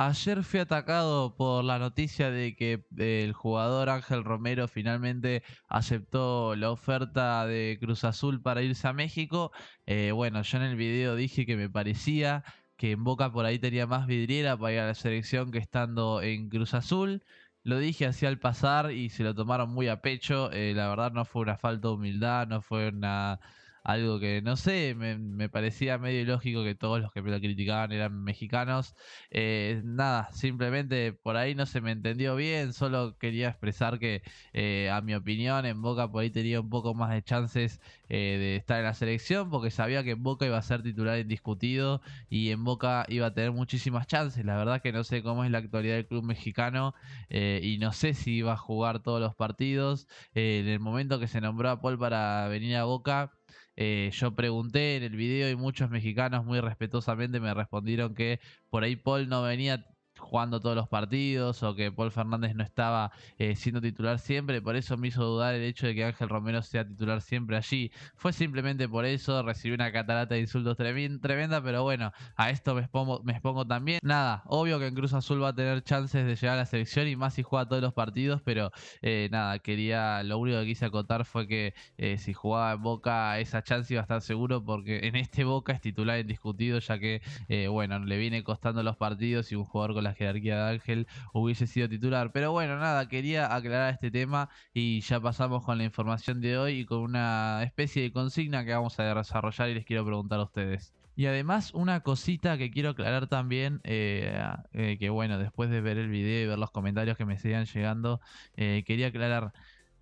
Ayer fui atacado por la noticia de que el jugador Ángel Romero finalmente aceptó la oferta de Cruz Azul para irse a México. Eh, bueno, yo en el video dije que me parecía que en Boca por ahí tenía más vidriera para ir a la selección que estando en Cruz Azul. Lo dije así al pasar y se lo tomaron muy a pecho. Eh, la verdad no fue una falta de humildad, no fue una algo que no sé, me, parecía medio ilógico que todos los que me lo criticaban eran mexicanos. Eh, nada, simplemente por ahí no se me entendió bien, solo quería expresar que eh, a mi opinión en Boca por ahí tenía un poco más de chances eh, de estar en la selección porque sabía que en Boca iba a ser titular indiscutido y en Boca iba a tener muchísimas chances. La verdad que no sé cómo es la actualidad del club mexicano y no sé si iba a jugar todos los partidos. en el momento que se nombró a Paul para venir a Boca, eh, yo pregunté en el video y muchos mexicanos muy respetuosamente me respondieron que por ahí Paul no venía jugando todos los partidos o que Paul Fernández no estaba eh, siendo titular siempre. Por eso me hizo dudar el hecho de que Ángel Romero sea titular siempre allí. Fue simplemente por eso, recibí una catarata de insultos tremenda, pero bueno, a esto me expongo, me expongo también. Nada, obvio que en Cruz Azul va a tener chances de llegar a la selección y más si juega todos los partidos, pero eh, nada, quería, lo único que quise acotar fue que eh, si jugaba en Boca esa chance iba a estar seguro porque en este Boca es titular indiscutido, ya que, bueno, le viene costando los partidos y un jugador con las jerarquía de Ángel hubiese sido titular. Pero bueno, nada, quería aclarar este tema y ya pasamos con la información de hoy y con una especie de consigna que vamos a desarrollar y les quiero preguntar a ustedes. Y además una cosita que quiero aclarar también, eh, eh, que bueno, después de ver el video y ver los comentarios que me seguían llegando, eh, quería aclarar,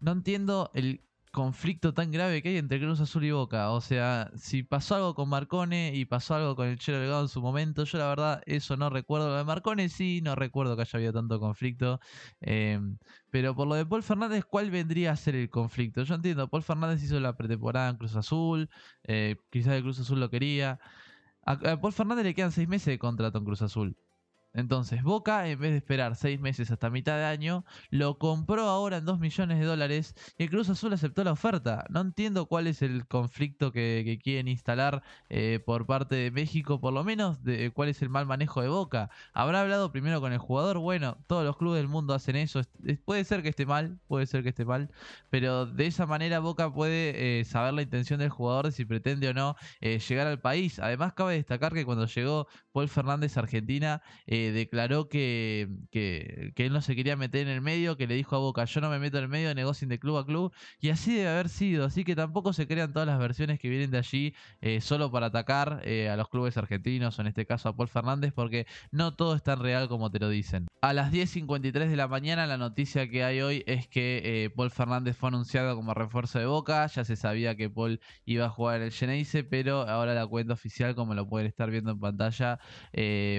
no entiendo el conflicto tan grave que hay entre Cruz Azul y Boca. O sea, si pasó algo con Marcone y pasó algo con el Chelo Delgado en su momento, yo la verdad eso no recuerdo. Lo de Marcone sí, no recuerdo que haya habido tanto conflicto. Em, pero por lo de Paul Fernández, ¿cuál vendría a ser el conflicto? Yo entiendo, Paul Fernández hizo la pretemporada en Cruz Azul, eh, quizás el Cruz Azul lo quería. a Paul Fernández le quedan seis meses de contrato en Cruz Azul. Entonces, Boca, en vez de esperar seis meses hasta mitad de año, lo compró ahora en 2 millones de dólares y el Cruz Azul aceptó la oferta. No entiendo cuál es el conflicto que, quieren instalar eh, por parte de México, por lo menos de cuál es el mal manejo de Boca. Habrá hablado primero con el jugador, bueno, todos los clubes del mundo hacen eso. Puede ser que esté mal, puede ser que esté mal, pero de esa manera Boca puede eh, saber la intención del jugador de si pretende o no eh, llegar al país. Además, cabe destacar que cuando llegó Paul Fernández a Argentina, eh, declaró que, que, él no se quería meter en el medio, que le dijo a Boca, yo no me meto en el medio, negocio de club a club, y así debe haber sido, así que tampoco se crean todas las versiones que vienen de allí eh, solo para atacar eh, a los clubes argentinos, o en este caso a Paul Fernández, porque no todo es tan real como te lo dicen. A las 10.53 de la mañana la noticia que hay hoy es que Paul Fernández fue anunciado como refuerzo de Boca, ya se sabía que Paul iba a jugar en el Geneise, pero ahora la cuenta oficial, como lo pueden estar viendo en pantalla,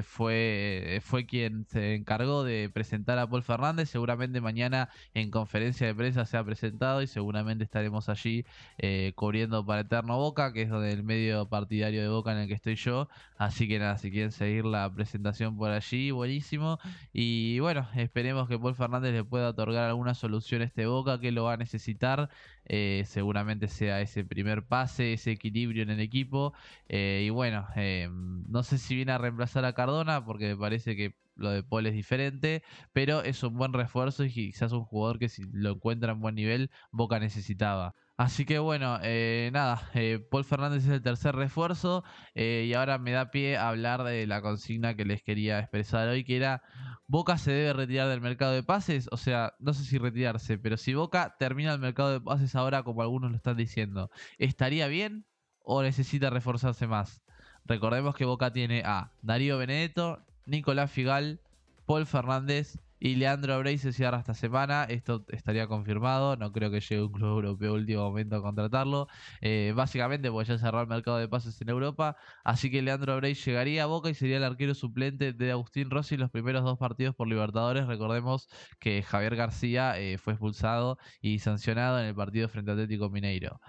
fue eh, fue quien se encargó de presentar a Paul Fernández. Seguramente mañana en conferencia de prensa se ha presentado y seguramente estaremos allí eh, cubriendo para Eterno Boca, que es donde el medio partidario de Boca en el que estoy yo. Así que nada, si quieren seguir la presentación por allí, buenísimo. Y bueno, esperemos que Paul Fernández le pueda otorgar alguna solución a este Boca que lo va a necesitar. Eh, seguramente sea ese primer pase, ese equilibrio en el equipo. Eh, y bueno, eh, no sé si viene a reemplazar a Cardona, porque me parece que lo de Paul es diferente, pero es un buen refuerzo y quizás un jugador que si lo encuentra en buen nivel, Boca necesitaba. Así que bueno, eh, nada, eh, Paul Fernández es el tercer refuerzo eh, y ahora me da pie a hablar de la consigna que les quería expresar hoy, que era Boca se debe retirar del mercado de pases, o sea, no sé si retirarse, pero si Boca termina el mercado de pases ahora como algunos lo están diciendo, ¿estaría bien o necesita reforzarse más? Recordemos que Boca tiene a Darío Benedetto, Nicolás Figal, Paul Fernández, y Leandro Abrey se cierra esta semana. Esto estaría confirmado. No creo que llegue un club europeo último momento a contratarlo. Eh, básicamente, porque ya cerró el mercado de pases en Europa. Así que Leandro Abrey llegaría a Boca y sería el arquero suplente de Agustín Rossi en los primeros dos partidos por Libertadores. Recordemos que Javier García eh, fue expulsado y sancionado en el partido frente a Atlético Mineiro.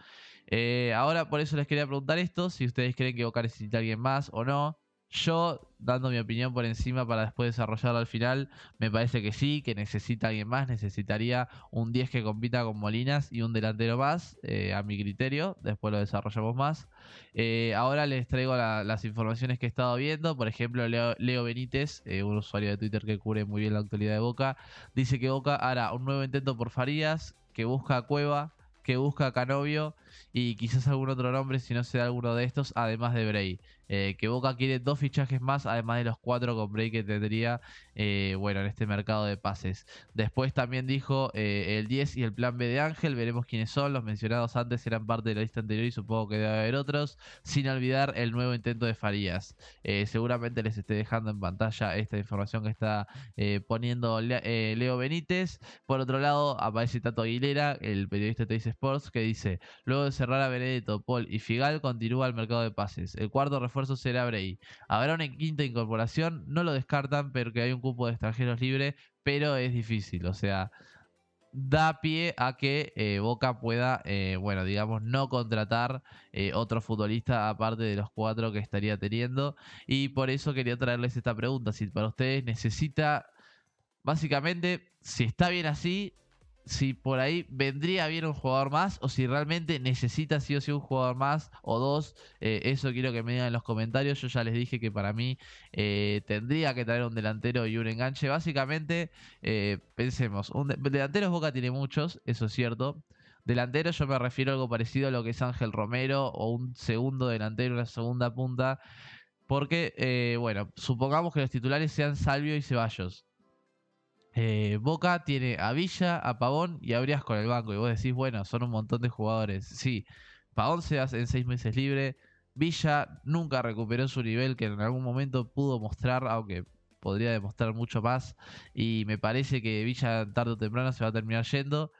Eh, ahora, por eso les quería preguntar esto: si ustedes creen que Boca necesita alguien más o no. Yo, dando mi opinión por encima para después desarrollarlo al final, me parece que sí, que necesita alguien más, necesitaría un 10 que compita con Molinas y un delantero más, eh, a mi criterio, después lo desarrollamos más. Eh, ahora les traigo las informaciones que he estado viendo, por ejemplo, Leo, Benítez, eh, un usuario de Twitter que cubre muy bien la actualidad de Boca, dice que Boca hará un nuevo intento por Farías, que busca a Cueva, que busca a Canovio y quizás algún otro nombre si no se alguno de estos, además de Bray. Eh, que Boca quiere dos fichajes más, además de los cuatro con break que tendría, eh, bueno, en este mercado de pases. Después también dijo eh, el 10 y el plan B de Ángel, veremos quiénes son, los mencionados antes eran parte de la lista anterior y supongo que debe haber otros, sin olvidar el nuevo intento de Farías. seguramente les esté dejando en pantalla esta información que está poniendo Leo Benítez. Por otro lado, aparece Tato Aguilera, el periodista de Teis Sports, que dice, luego de cerrar a Benedetto, Paul y Figal, continúa el mercado de pases. El cuarto refuerzo le será Bray. Habrá una quinta incorporación, no lo descartan, pero que hay un cupo de extranjeros libre, pero es difícil, o sea, da pie a que eh, Boca pueda, eh, bueno, digamos, no contratar eh, otro futbolista aparte de los cuatro que estaría teniendo. Y por eso quería traerles esta pregunta, si para ustedes necesita, básicamente, si está bien así, si por ahí vendría a bien un jugador más o si realmente necesita sí o sí un jugador más o dos. Eh, eso quiero que me digan en los comentarios. Yo ya les dije que para mí eh, tendría que traer un delantero y un enganche. Básicamente, eh, pensemos, delanteros Boca tiene muchos, eso es cierto. Delantero yo me refiero a algo parecido a lo que es Ángel Romero o un segundo delantero, una segunda punta. Porque, bueno, supongamos que los titulares sean Salvio y Ceballos. Eh, Boca tiene a Villa, a Pavón y a Brias con el banco. Y vos decís, bueno, son un montón de jugadores. Sí, Pavón se hace en seis meses libre. Villa nunca recuperó su nivel que en algún momento pudo mostrar, aunque podría demostrar mucho más. Y me parece que Villa tarde o temprano se va a terminar yendo.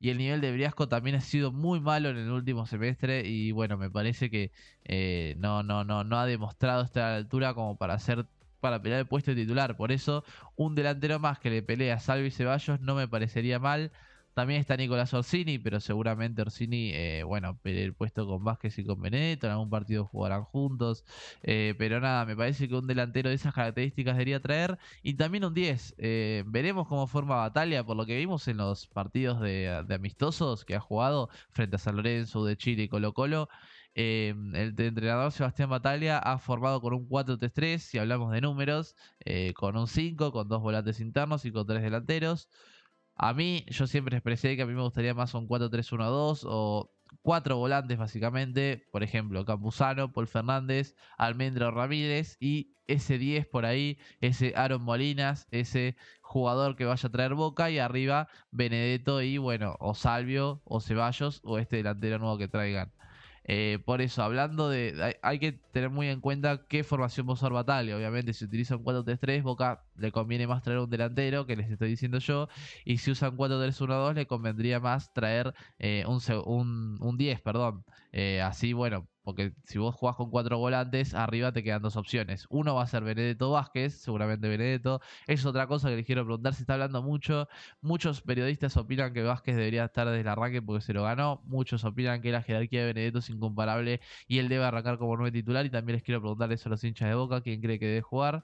Y el nivel de Briasco también ha sido muy malo en el último semestre. Y bueno, me parece que eh, no, no, no, no ha demostrado estar a la altura como para ser para pelear el puesto de titular. Por eso, un delantero más que le pelea a Salvi Ceballos no me parecería mal. También está Nicolás Orsini, pero seguramente Orsini, eh, bueno, el puesto con Vázquez y con Benedetto, en algún partido jugarán juntos. Eh, pero nada, me parece que un delantero de esas características debería traer. Y también un 10. Eh, veremos cómo forma batalla, por lo que vimos en los partidos de, de amistosos que ha jugado frente a San Lorenzo, de Chile y Colo Colo. Eh, el entrenador Sebastián Batalia ha formado con un 4-3-3, si hablamos de números, eh, con un 5, con dos volantes internos y con tres delanteros. A mí, yo siempre expresé que a mí me gustaría más un 4-3-1-2 o cuatro volantes básicamente, por ejemplo, Campuzano, Paul Fernández, Almendro Ramírez y ese 10 por ahí, ese Aaron Molinas, ese jugador que vaya a traer Boca y arriba Benedetto y bueno, o Salvio o Ceballos o este delantero nuevo que traigan. Eh, por eso, hablando de. Hay, que tener muy en cuenta qué formación va a usar Obviamente, si utilizan 4-3-3, Boca le conviene más traer un delantero, que les estoy diciendo yo, y si usan 4-3-1-2 le convendría más traer eh, un, 10, perdón. Eh, así, bueno, porque si vos jugás con 4 volantes, arriba te quedan dos opciones. Uno va a ser Benedetto Vázquez, seguramente Benedetto. Es otra cosa que les quiero preguntar, se está hablando mucho. Muchos periodistas opinan que Vázquez debería estar desde el arranque porque se lo ganó. Muchos opinan que la jerarquía de Benedetto es incomparable y él debe arrancar como nueve titular. Y también les quiero preguntar a los hinchas de Boca, quién cree que debe jugar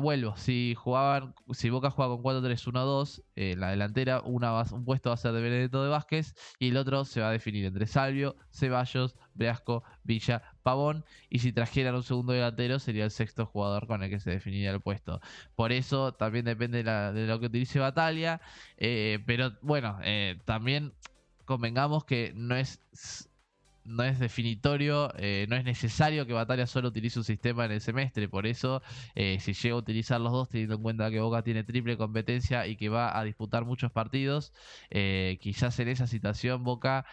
vuelvo, si jugaban, si Boca juega con 4-3-1-2, eh, la delantera, un puesto va a ser de Benedetto de Vázquez y el otro se va a definir entre Salvio, Ceballos, Breasco, Villa, Pavón. Y si trajeran un segundo delantero, sería el sexto jugador con el que se definiría el puesto. Por eso también depende de, lo que utilice Batalla. Eh, pero bueno, eh, también convengamos que no es no es definitorio, eh, no es necesario que Batalla solo utilice un sistema en el semestre. Por eso, eh, si llega a utilizar los dos, teniendo en cuenta que Boca tiene triple competencia y que va a disputar muchos partidos, eh, quizás en esa situación Boca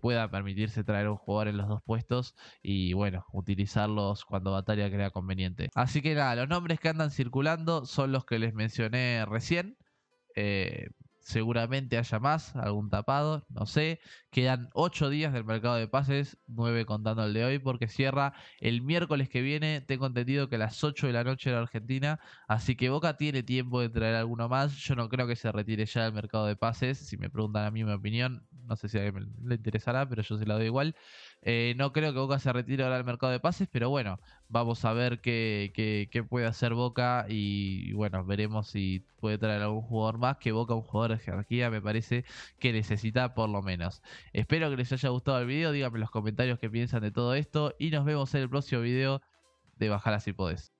pueda permitirse traer un jugador en los dos puestos y, bueno, utilizarlos cuando Batalla crea conveniente. Así que nada, los nombres que andan circulando son los que les mencioné recién. Seguramente haya más, algún tapado, no sé. Quedan 8 días del mercado de pases, 9 contando el de hoy, porque cierra el miércoles que viene. Tengo entendido que a las 8 de la noche en Argentina, así que Boca tiene tiempo de traer alguno más. Yo no creo que se retire ya del mercado de pases. Si me preguntan a mí mi opinión, no sé si a alguien le interesará, pero yo se la doy igual. Eh, no creo que Boca se retire ahora al mercado de pases, pero bueno, vamos a ver qué, qué, puede hacer Boca y, bueno, veremos si puede traer algún jugador más que Boca, un jugador de jerarquía, me parece que necesita por lo menos. Espero que les haya gustado el video, díganme en los comentarios qué piensan de todo esto y nos vemos en el próximo video de Bajar Así Podés.